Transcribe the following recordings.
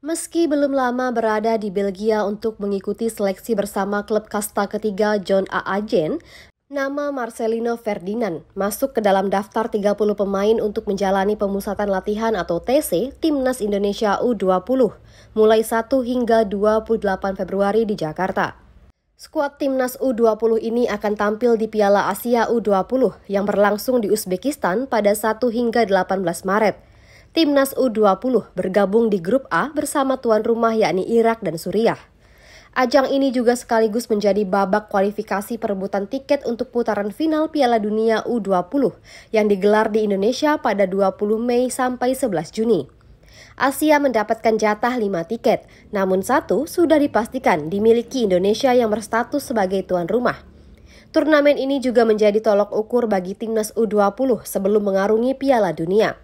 Meski belum lama berada di Belgia untuk mengikuti seleksi bersama klub kasta ketiga John A. Agen, nama Marcelino Ferdinand masuk ke dalam daftar 30 pemain untuk menjalani pemusatan latihan atau TC Timnas Indonesia U20 mulai 1 hingga 28 Februari di Jakarta. Skuad Timnas U20 ini akan tampil di Piala Asia U20 yang berlangsung di Uzbekistan pada 1 hingga 18 Maret timnas U20 bergabung di grup A bersama tuan rumah yakni Irak dan Suriah. Ajang ini juga sekaligus menjadi babak kualifikasi perebutan tiket untuk putaran final Piala Dunia U20 yang digelar di Indonesia pada 20 Mei sampai 11 Juni. Asia mendapatkan jatah 5 tiket, namun satu sudah dipastikan dimiliki Indonesia yang berstatus sebagai tuan rumah. Turnamen ini juga menjadi tolok ukur bagi timnas U20 sebelum mengarungi Piala Dunia.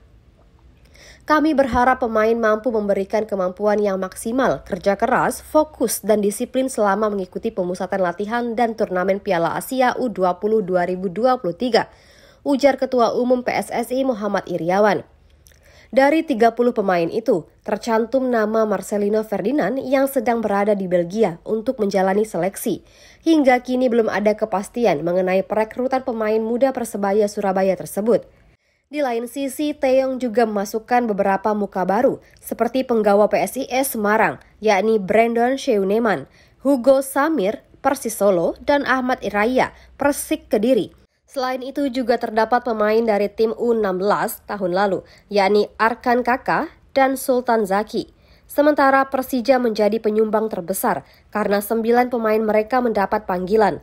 Kami berharap pemain mampu memberikan kemampuan yang maksimal, kerja keras, fokus, dan disiplin selama mengikuti pemusatan latihan dan turnamen Piala Asia U20 2023, ujar Ketua Umum PSSI Muhammad Iriawan. Dari 30 pemain itu, tercantum nama Marcelino Ferdinand yang sedang berada di Belgia untuk menjalani seleksi. Hingga kini belum ada kepastian mengenai perekrutan pemain muda Persebaya Surabaya tersebut. Di lain sisi, Taeyong juga memasukkan beberapa muka baru, seperti penggawa PSIS Semarang, yakni Brandon Sheuneman, Hugo Samir, Persis Solo, dan Ahmad Iraya, Persik Kediri. Selain itu juga terdapat pemain dari tim U16 tahun lalu, yakni Arkan Kaka dan Sultan Zaki. Sementara Persija menjadi penyumbang terbesar karena sembilan pemain mereka mendapat panggilan,